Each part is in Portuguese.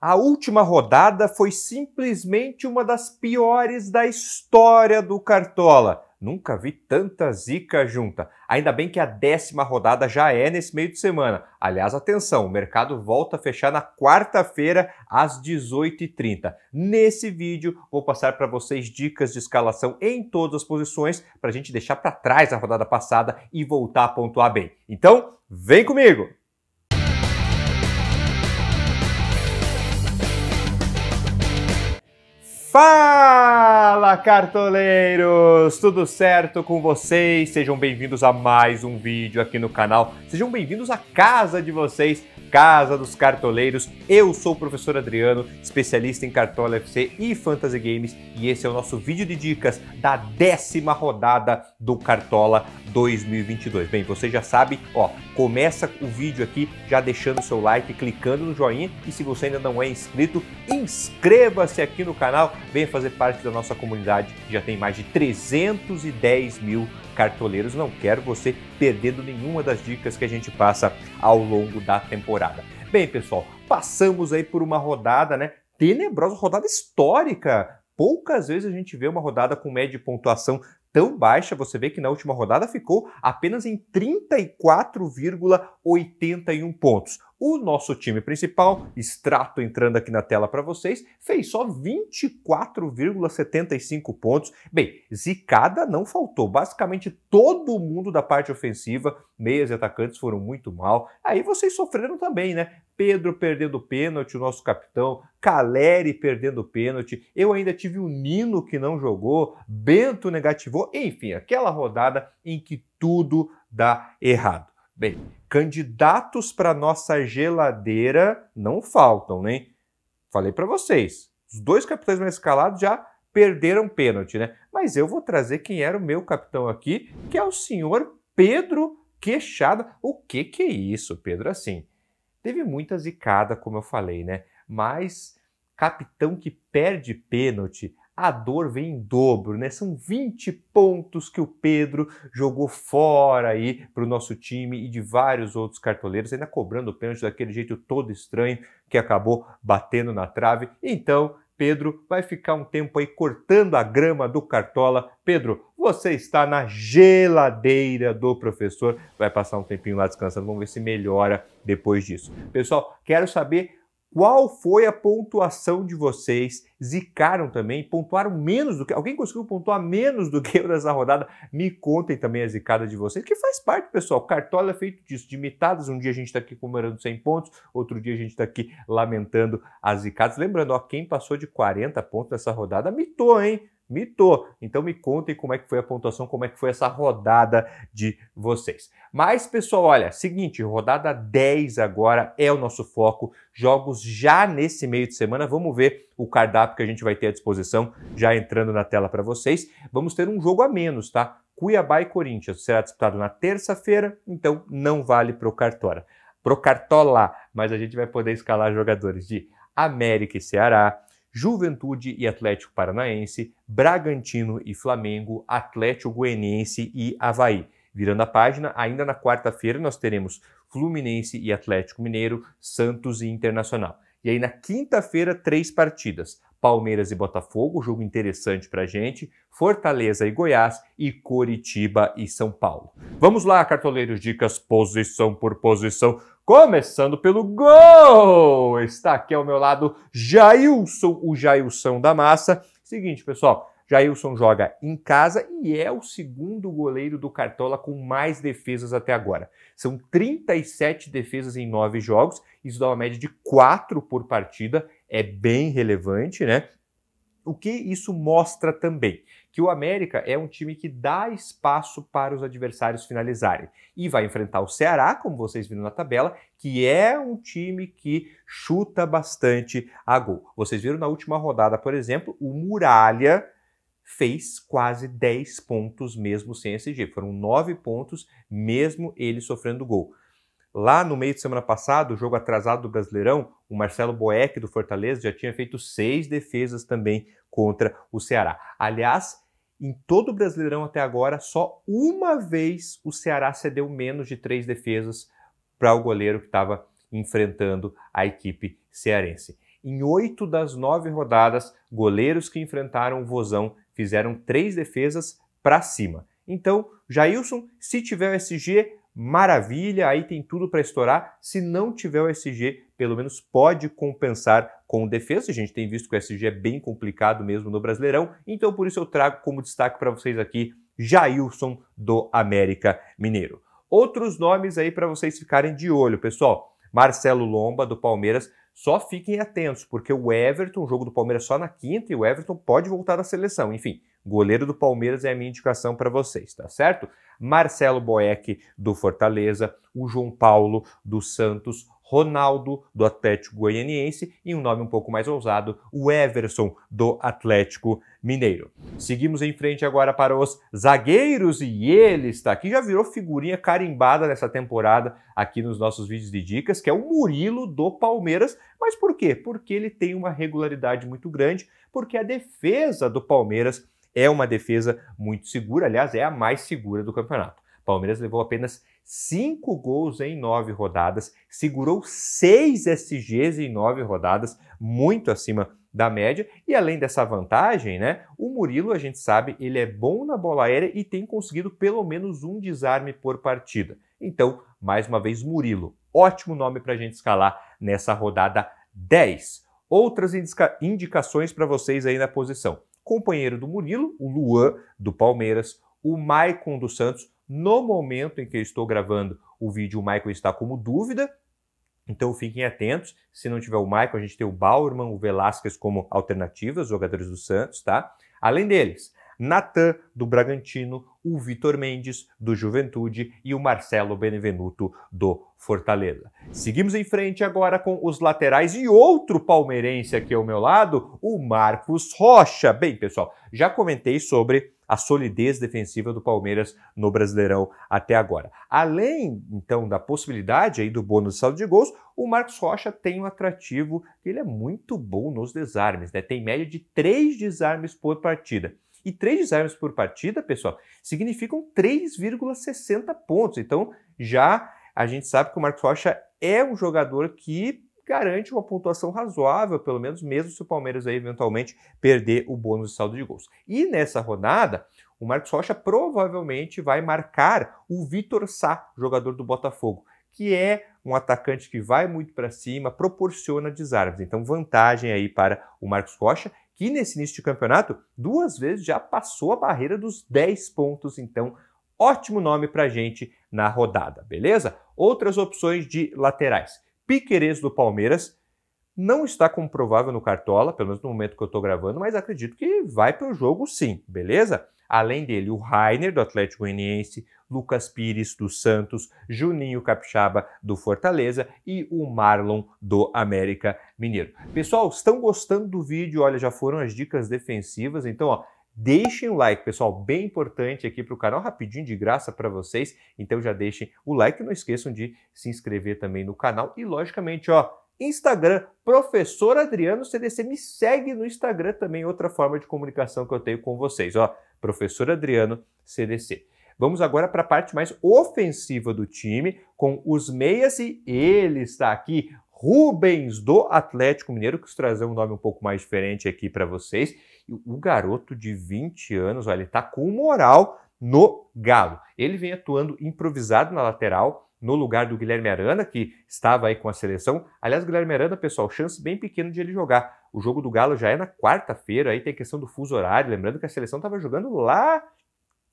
A última rodada foi simplesmente uma das piores da história do Cartola. Nunca vi tanta zica junta. Ainda bem que a décima rodada já é nesse meio de semana. Aliás, atenção, o mercado volta a fechar na quarta-feira às 18h30. Nesse vídeo, vou passar para vocês dicas de escalação em todas as posições para a gente deixar para trás a rodada passada e voltar a pontuar bem. Então, vem comigo! Fala, cartoleiros! Tudo certo com vocês? Sejam bem-vindos a mais um vídeo aqui no canal. Sejam bem-vindos à casa de vocês Casa dos Cartoleiros. Eu sou o professor Adriano, especialista em Cartola FC e Fantasy Games, e esse é o nosso vídeo de dicas da décima rodada do Cartola 2022. Bem, você já sabe, ó, começa o vídeo aqui já deixando o seu like, clicando no joinha, e se você ainda não é inscrito, inscreva-se aqui no canal, venha fazer parte da nossa comunidade, que já tem mais de 310 mil cartoleiros, não quero você perdendo nenhuma das dicas que a gente passa ao longo da temporada. Bem, pessoal, passamos aí por uma rodada, né? Tenebrosa, rodada histórica. Poucas vezes a gente vê uma rodada com média de pontuação tão baixa, você vê que na última rodada ficou apenas em 34,81 pontos. O nosso time principal, extrato entrando aqui na tela para vocês, fez só 24,75 pontos. Bem, zicada não faltou. Basicamente todo mundo da parte ofensiva, meias e atacantes foram muito mal. Aí vocês sofreram também, né? Pedro perdendo pênalti, o nosso capitão, Caleri perdendo pênalti, eu ainda tive o Nino que não jogou, Bento negativou, enfim, aquela rodada em que tudo dá errado. Bem, candidatos para nossa geladeira não faltam, né? Falei para vocês, os dois capitães mais escalados já perderam pênalti, né? Mas eu vou trazer quem era o meu capitão aqui, que é o senhor Pedro Queixada. O que que é isso, Pedro? Assim, teve muita zicada, como eu falei, né? Mas capitão que perde pênalti, a dor vem em dobro, né? São 20 pontos que o Pedro jogou fora aí para o nosso time e de vários outros cartoleiros, ainda cobrando o pênalti daquele jeito todo estranho que acabou batendo na trave. Então, Pedro vai ficar um tempo aí cortando a grama do Cartola. Pedro, você está na geladeira do professor, vai passar um tempinho lá descansando, vamos ver se melhora depois disso. Pessoal, quero saber qual foi a pontuação de vocês? Zicaram também, pontuaram menos do que. Alguém conseguiu pontuar menos do que eu nessa rodada? Me contem também a zicada de vocês, que faz parte, pessoal. Cartola é feito disso, de mitadas. Um dia a gente está aqui comemorando 100 pontos, outro dia a gente está aqui lamentando as zicadas. Lembrando, ó, quem passou de 40 pontos nessa rodada mitou, hein? mitou. Então me contem como é que foi a pontuação, como é que foi essa rodada de vocês. Mas, pessoal, olha, seguinte, rodada 10 agora é o nosso foco. Jogos já nesse meio de semana. Vamos ver o cardápio que a gente vai ter à disposição já entrando na tela para vocês. Vamos ter um jogo a menos, tá? Cuiabá e Corinthians será disputado na terça-feira, então não vale pro Cartola. Pro Cartola, mas a gente vai poder escalar jogadores de América e Ceará, Juventude e Atlético Paranaense, Bragantino e Flamengo, Atlético Goianiense e Havaí. Virando a página, ainda na quarta-feira nós teremos Fluminense e Atlético Mineiro, Santos e Internacional. E aí na quinta-feira, três partidas: Palmeiras e Botafogo, jogo interessante para gente, Fortaleza e Goiás e Coritiba e São Paulo. Vamos lá, cartoleiros, dicas posição por posição, começando pelo gol! Está aqui ao meu lado Jailson, o Jailson da massa. Seguinte, pessoal, Jailson joga em casa e é o segundo goleiro do Cartola com mais defesas até agora. São 37 defesas em 9 jogos, isso dá uma média de 4 por partida, é bem relevante, né? O que isso mostra também? Que o América é um time que dá espaço para os adversários finalizarem. E vai enfrentar o Ceará, como vocês viram na tabela, que é um time que chuta bastante a gol. Vocês viram na última rodada, por exemplo, o Muralha fez quase 10 pontos mesmo sem SG. Foram 9 pontos, mesmo ele sofrendo gol. Lá no meio de semana passado, o jogo atrasado do Brasileirão, o Marcelo Boeck do Fortaleza já tinha feito seis defesas também contra o Ceará. Aliás, em todo o Brasileirão até agora, só uma vez o Ceará cedeu menos de três defesas para o goleiro que estava enfrentando a equipe cearense. Em oito das nove rodadas, goleiros que enfrentaram o Vozão fizeram três defesas para cima. Então, Jailson, se tiver o SG, maravilha, aí tem tudo para estourar. Se não tiver o SG, pelo menos pode compensar com defesa. A gente tem visto que o SG é bem complicado mesmo no Brasileirão, então por isso eu trago como destaque para vocês aqui Jailson do América Mineiro. Outros nomes aí para vocês ficarem de olho, pessoal. Marcelo Lomba do Palmeiras só fiquem atentos, porque o Everton, o jogo do Palmeiras só na quinta, e o Everton pode voltar da seleção. Enfim, goleiro do Palmeiras é a minha indicação para vocês, tá certo? Marcelo Boeck, do Fortaleza, o João Paulo, do Santos, Ronaldo, do Atlético Goianiense, e um nome um pouco mais ousado, o Everson, do Atlético Mineiro. Seguimos em frente agora para os zagueiros, e ele está aqui, já virou figurinha carimbada nessa temporada aqui nos nossos vídeos de dicas, que é o Murilo do Palmeiras. Mas por quê? Porque ele tem uma regularidade muito grande, porque a defesa do Palmeiras é uma defesa muito segura, aliás, é a mais segura do campeonato. Palmeiras levou apenas cinco gols em nove rodadas, segurou seis SGs em nove rodadas, muito acima da média. E além dessa vantagem, né, o Murilo, a gente sabe, ele é bom na bola aérea e tem conseguido pelo menos um desarme por partida. Então, mais uma vez, Murilo, ótimo nome para a gente escalar nessa rodada 10. Outras indica indicações para vocês aí na posição. Companheiro do Murilo, o Luan do Palmeiras, o Maicon do Santos, no momento em que eu estou gravando o vídeo, o Michael está como dúvida, então fiquem atentos. Se não tiver o Michael, a gente tem o Bauerman, o Velasquez como alternativas, jogadores do Santos, tá? Além deles, Natan, do Bragantino, o Vitor Mendes, do Juventude e o Marcelo Benevenuto, do Fortaleza. Seguimos em frente agora com os laterais e outro palmeirense aqui ao meu lado, o Marcos Rocha. Bem, pessoal, já comentei sobre a solidez defensiva do Palmeiras no Brasileirão até agora. Além, então, da possibilidade aí do bônus de saldo de gols, o Marcos Rocha tem um atrativo, ele é muito bom nos desarmes, né? Tem média de três desarmes por partida. E 3 desarmes por partida, pessoal, significam 3,60 pontos. Então, já a gente sabe que o Marcos Rocha é um jogador que garante uma pontuação razoável, pelo menos mesmo se o Palmeiras aí eventualmente perder o bônus de saldo de gols. E nessa rodada, o Marcos Rocha provavelmente vai marcar o Vitor Sá, jogador do Botafogo, que é um atacante que vai muito para cima, proporciona desarmes. Então, vantagem aí para o Marcos Rocha que nesse início de campeonato duas vezes já passou a barreira dos 10 pontos, então ótimo nome para gente na rodada, beleza? Outras opções de laterais. Piquerez do Palmeiras não está comprovável no Cartola, pelo menos no momento que eu estou gravando, mas acredito que vai para o jogo sim, beleza? Além dele, o Rainer, do Atlético Goianiense, Lucas Pires, do Santos, Juninho Capixaba, do Fortaleza e o Marlon, do América Mineiro. Pessoal, estão gostando do vídeo? Olha, já foram as dicas defensivas, então, ó, Deixem o like, pessoal, bem importante aqui para o canal, rapidinho de graça para vocês. Então já deixem o like, não esqueçam de se inscrever também no canal e, logicamente, ó, Instagram, professor Adriano CDC. Me segue no Instagram também, outra forma de comunicação que eu tenho com vocês. Ó, professor Adriano CDC. Vamos agora para a parte mais ofensiva do time, com os meias e ele está aqui, Rubens do Atlético Mineiro, que trazer um nome um pouco mais diferente aqui para vocês. O garoto de 20 anos, olha, ele está com moral no Galo. Ele vem atuando improvisado na lateral, no lugar do Guilherme Arana, que estava aí com a seleção. Aliás, Guilherme Arana, pessoal, chance bem pequena de ele jogar. O jogo do Galo já é na quarta-feira, aí tem questão do fuso horário. Lembrando que a seleção estava jogando lá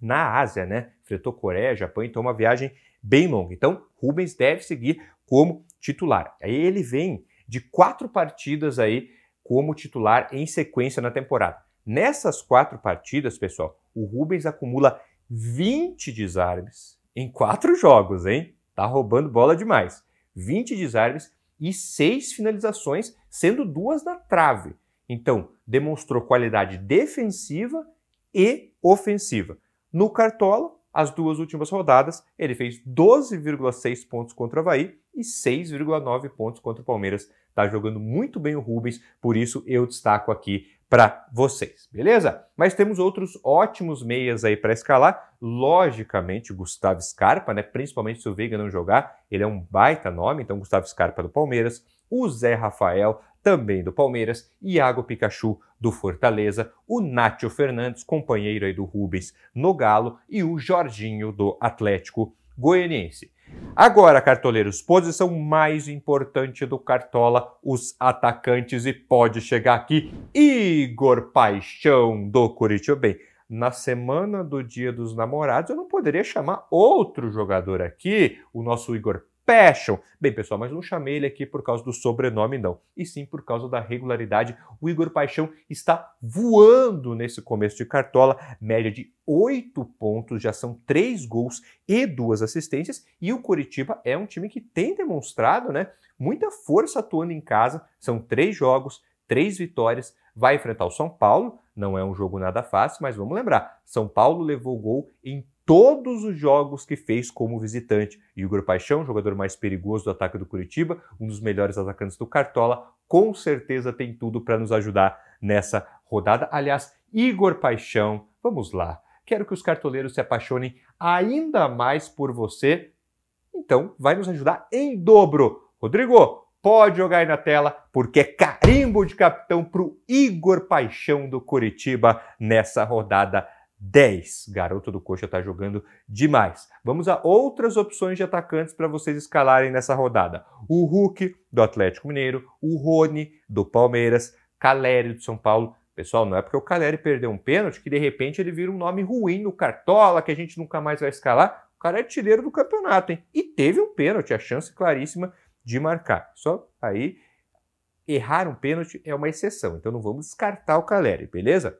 na Ásia, né? Fretou Coreia, Japão, então uma viagem bem longa. Então, Rubens deve seguir como titular. Aí ele vem de quatro partidas aí como titular em sequência na temporada. Nessas quatro partidas, pessoal, o Rubens acumula 20 desarmes em quatro jogos, hein? Tá roubando bola demais. 20 desarmes e 6 finalizações, sendo duas na trave. Então, demonstrou qualidade defensiva e ofensiva. No Cartola, as duas últimas rodadas, ele fez 12,6 pontos contra o Havaí e 6,9 pontos contra o Palmeiras. Tá jogando muito bem o Rubens, por isso eu destaco aqui para vocês, beleza? Mas temos outros ótimos meias aí para escalar logicamente, Gustavo Scarpa, né? principalmente se o Veiga não jogar, ele é um baita nome, então Gustavo Scarpa do Palmeiras, o Zé Rafael, também do Palmeiras, Iago Pikachu do Fortaleza, o Nátio Fernandes, companheiro aí do Rubens no Galo, e o Jorginho do Atlético Goianiense. Agora, cartoleiros, posição mais importante do Cartola, os atacantes, e pode chegar aqui Igor Paixão do Curitiba. Bem, na semana do Dia dos Namorados, eu não poderia chamar outro jogador aqui, o nosso Igor Passion. Bem, pessoal, mas não chamei ele aqui por causa do sobrenome, não. E sim por causa da regularidade. O Igor Paixão está voando nesse começo de cartola, média de 8 pontos, já são 3 gols e duas assistências. E o Curitiba é um time que tem demonstrado né, muita força atuando em casa. São três jogos, três vitórias. Vai enfrentar o São Paulo, não é um jogo nada fácil, mas vamos lembrar: São Paulo levou gol em todos os jogos que fez como visitante. Igor Paixão, jogador mais perigoso do ataque do Curitiba, um dos melhores atacantes do Cartola, com certeza tem tudo para nos ajudar nessa rodada. Aliás, Igor Paixão, vamos lá. Quero que os cartoleiros se apaixonem ainda mais por você. Então, vai nos ajudar em dobro. Rodrigo, Pode jogar aí na tela, porque é carimbo de capitão para o Igor Paixão do Curitiba nessa rodada 10. Garoto do Coxa está jogando demais. Vamos a outras opções de atacantes para vocês escalarem nessa rodada. O Hulk, do Atlético Mineiro, o Rony, do Palmeiras, Calério, do São Paulo. Pessoal, não é porque o Calério perdeu um pênalti que de repente ele vira um nome ruim no Cartola, que a gente nunca mais vai escalar. O cara é artilheiro do campeonato, hein? E teve um pênalti, a chance claríssima de marcar. Só aí errar um pênalti é uma exceção, então não vamos descartar o Caleri, beleza?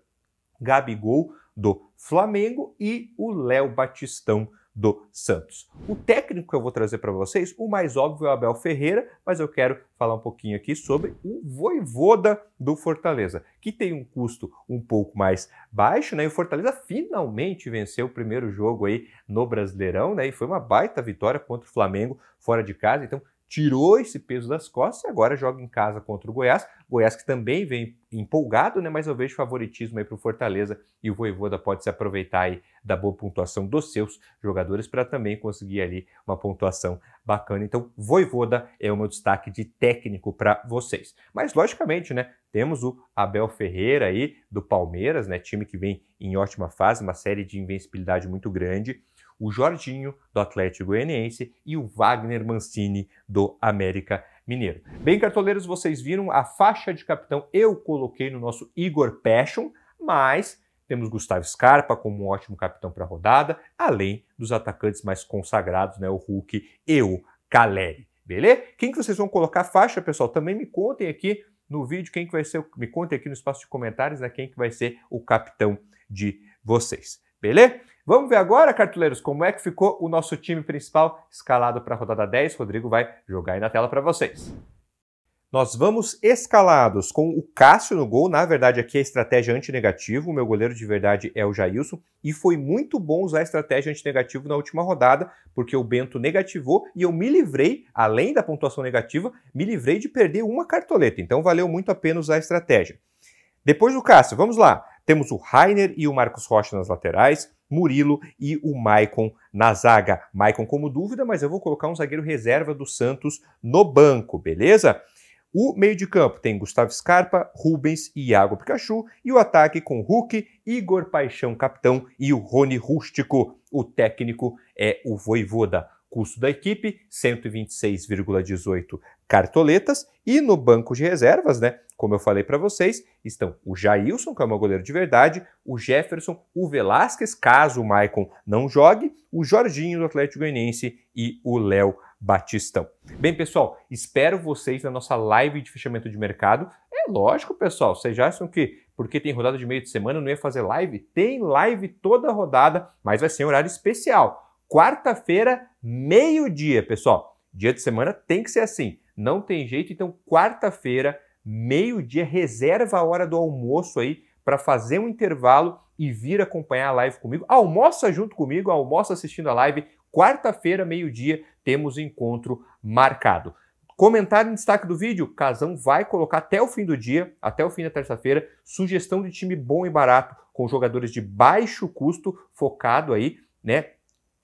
Gabigol do Flamengo e o Léo Batistão do Santos. O técnico que eu vou trazer para vocês, o mais óbvio é o Abel Ferreira, mas eu quero falar um pouquinho aqui sobre o Voivoda do Fortaleza, que tem um custo um pouco mais baixo, né? E o Fortaleza finalmente venceu o primeiro jogo aí no Brasileirão, né? E foi uma baita vitória contra o Flamengo fora de casa. Então, tirou esse peso das costas e agora joga em casa contra o Goiás. Goiás que também vem empolgado, né? Mas eu vejo favoritismo aí para o Fortaleza e o Voivoda pode se aproveitar aí da boa pontuação dos seus jogadores para também conseguir ali uma pontuação bacana. Então, Voivoda é o meu destaque de técnico para vocês. Mas logicamente, né? Temos o Abel Ferreira aí do Palmeiras, né? Time que vem em ótima fase, uma série de invencibilidade muito grande o Jorginho, do Atlético Goianiense, e o Wagner Mancini, do América Mineiro. Bem, cartoleiros, vocês viram a faixa de capitão eu coloquei no nosso Igor Passion, mas temos Gustavo Scarpa como um ótimo capitão para a rodada, além dos atacantes mais consagrados, né, o Hulk e o Caleri. Beleza? Quem que vocês vão colocar faixa, pessoal? Também me contem aqui no vídeo quem que vai ser, me contem aqui no espaço de comentários, né, quem que vai ser o capitão de vocês. Beleza? Vamos ver agora, cartuleiros, como é que ficou o nosso time principal escalado para a rodada 10. Rodrigo vai jogar aí na tela para vocês. Nós vamos escalados com o Cássio no gol. Na verdade, aqui é a estratégia antinegativo. O meu goleiro de verdade é o Jailson. E foi muito bom usar a estratégia antinegativo na última rodada, porque o Bento negativou e eu me livrei, além da pontuação negativa, me livrei de perder uma cartoleta. Então valeu muito a pena usar a estratégia. Depois do Cássio, vamos lá. Temos o Rainer e o Marcos Rocha nas laterais, Murilo e o Maicon na zaga. Maicon como dúvida, mas eu vou colocar um zagueiro reserva do Santos no banco, beleza? O meio de campo tem Gustavo Scarpa, Rubens e Iago Pikachu. E o ataque com Hulk, Igor Paixão, capitão e o Rony Rústico. O técnico é o Voivoda. Custo da equipe, 126,18 cartoletas. E no banco de reservas, né? como eu falei para vocês, estão o Jailson, que é o meu goleiro de verdade, o Jefferson, o Velasquez, caso o Maicon não jogue, o Jorginho do Atlético Goianiense e o Léo Batistão. Bem, pessoal, espero vocês na nossa live de fechamento de mercado. É lógico, pessoal, vocês já acham que porque tem rodada de meio de semana, não ia fazer live? Tem live toda rodada, mas vai ser um horário especial. Quarta-feira, meio-dia, pessoal. Dia de semana tem que ser assim. Não tem jeito, então quarta-feira, meio-dia, reserva a hora do almoço aí para fazer um intervalo e vir acompanhar a live comigo. Almoça junto comigo, almoça assistindo a live. Quarta-feira, meio-dia, temos encontro marcado. Comentário em destaque do vídeo, Casão vai colocar até o fim do dia, até o fim da terça-feira, sugestão de time bom e barato, com jogadores de baixo custo, focado aí, né,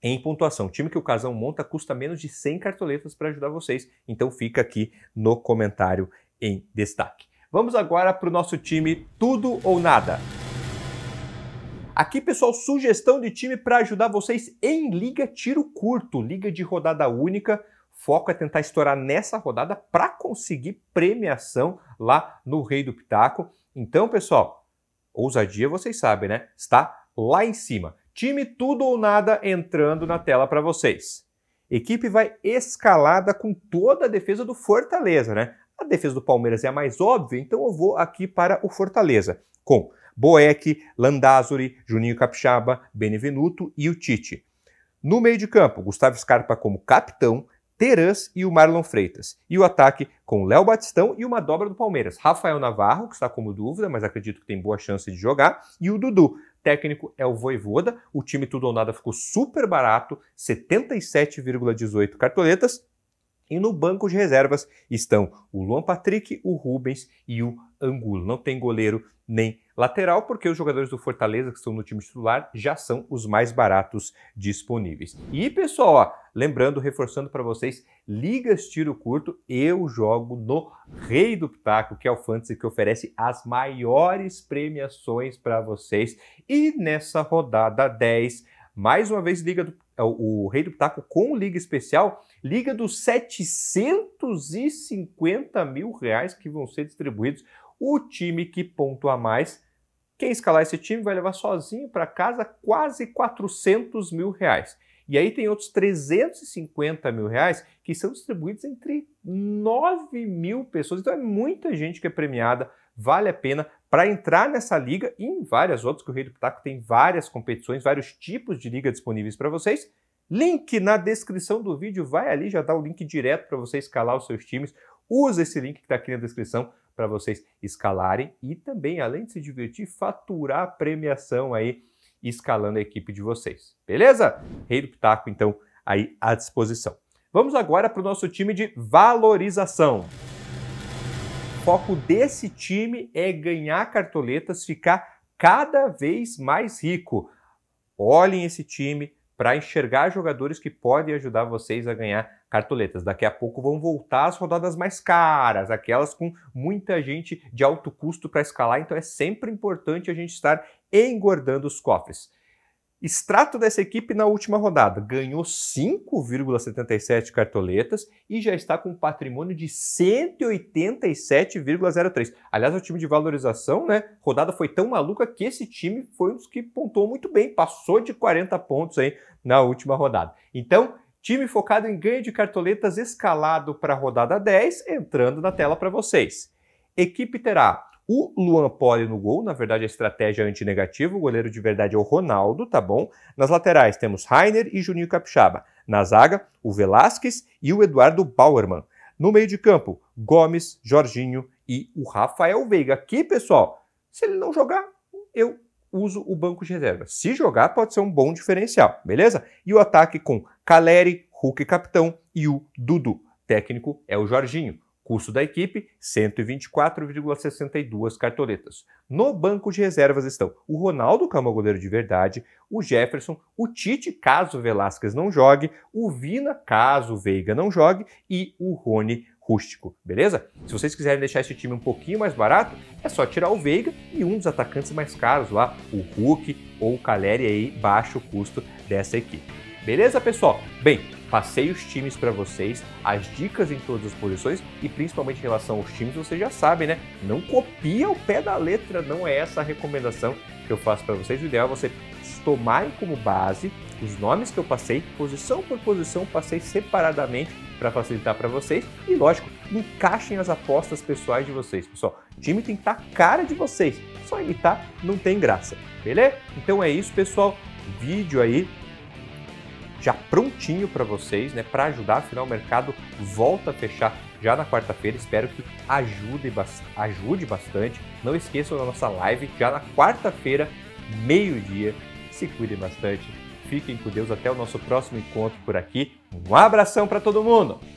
em pontuação. O time que o Casão monta custa menos de 100 cartoletas para ajudar vocês, então fica aqui no comentário em destaque. Vamos agora para o nosso time Tudo ou Nada. Aqui, pessoal, sugestão de time para ajudar vocês em liga tiro curto, liga de rodada única. Foco é tentar estourar nessa rodada para conseguir premiação lá no Rei do Pitaco. Então, pessoal, ousadia vocês sabem, né? Está lá em cima. Time tudo ou nada entrando na tela para vocês. Equipe vai escalada com toda a defesa do Fortaleza, né? A defesa do Palmeiras é a mais óbvia, então eu vou aqui para o Fortaleza, com Boeck, Landázuri, Juninho Capixaba, Benevenuto e o Tite. No meio de campo, Gustavo Scarpa como capitão, Terãs e o Marlon Freitas. E o ataque com Léo Batistão e uma dobra do Palmeiras. Rafael Navarro, que está como dúvida, mas acredito que tem boa chance de jogar, e o Dudu. Técnico é o Voivoda. O time tudo ou nada ficou super barato, 77,18 cartoletas e no banco de reservas estão o Luan Patrick, o Rubens e o Angulo. Não tem goleiro nem lateral, porque os jogadores do Fortaleza que estão no time titular já são os mais baratos disponíveis. E pessoal, ó, lembrando, reforçando para vocês, ligas tiro curto, eu jogo no Rei do Pitaco, que é o fantasy que oferece as maiores premiações para vocês. E nessa rodada 10, mais uma vez, Liga do, é, o Rei do Pitaco com Liga Especial, Liga dos 750 mil reais que vão ser distribuídos. O time que pontua mais, quem escalar esse time vai levar sozinho para casa quase 400 mil reais. E aí tem outros 350 mil reais que são distribuídos entre 9 mil pessoas. Então é muita gente que é premiada vale a pena para entrar nessa liga e em várias outras, que o Rei do Pitaco tem várias competições, vários tipos de liga disponíveis para vocês. Link na descrição do vídeo, vai ali, já dá o link direto para você escalar os seus times. Usa esse link que está aqui na descrição para vocês escalarem e também, além de se divertir, faturar a premiação aí escalando a equipe de vocês. Beleza? Rei do Pitaco, então, aí à disposição. Vamos agora para o nosso time de valorização foco desse time é ganhar cartoletas, ficar cada vez mais rico. Olhem esse time para enxergar jogadores que podem ajudar vocês a ganhar cartoletas. Daqui a pouco vão voltar as rodadas mais caras, aquelas com muita gente de alto custo para escalar, então é sempre importante a gente estar engordando os cofres. Extrato dessa equipe na última rodada. Ganhou 5,77 cartoletas e já está com um patrimônio de 187,03. Aliás, é o time de valorização, né? Rodada foi tão maluca que esse time foi um dos que pontuou muito bem. Passou de 40 pontos aí na última rodada. Então, time focado em ganho de cartoletas escalado para a rodada 10, entrando na tela para vocês. Equipe terá o Luan Poli no gol, na verdade a estratégia é antinegativa, o goleiro de verdade é o Ronaldo, tá bom? Nas laterais temos Rainer e Juninho Capixaba. Na zaga, o Velasquez e o Eduardo Bauerman. No meio de campo, Gomes, Jorginho e o Rafael Veiga. Aqui, pessoal, se ele não jogar, eu uso o banco de reserva. Se jogar, pode ser um bom diferencial, beleza? E o ataque com Caleri, Hulk capitão e o Dudu. Técnico é o Jorginho. Custo da equipe, 124,62 cartoletas. No banco de reservas estão o Ronaldo, que é um goleiro de verdade, o Jefferson, o Tite, caso Velasquez não jogue, o Vina, caso o Veiga não jogue, e o Rony rústico, beleza? Se vocês quiserem deixar esse time um pouquinho mais barato, é só tirar o Veiga e um dos atacantes mais caros lá, o Hulk ou o Caleri aí, baixa o custo dessa equipe. Beleza, pessoal? Bem, Passei os times para vocês, as dicas em todas as posições e principalmente em relação aos times, vocês já sabem, né? Não copia o pé da letra, não é essa a recomendação que eu faço para vocês. O ideal é você tomarem como base os nomes que eu passei, posição por posição, passei separadamente para facilitar para vocês. E lógico, encaixem as apostas pessoais de vocês, pessoal. O time tem que estar tá cara de vocês. Só imitar não tem graça, beleza? Então é isso, pessoal. Vídeo aí já prontinho para vocês, né, para ajudar, afinal o mercado volta a fechar já na quarta-feira. Espero que ajude, ajude bastante. Não esqueçam da nossa live já na quarta-feira, meio-dia. Se cuidem bastante. Fiquem com Deus até o nosso próximo encontro por aqui. Um abração para todo mundo.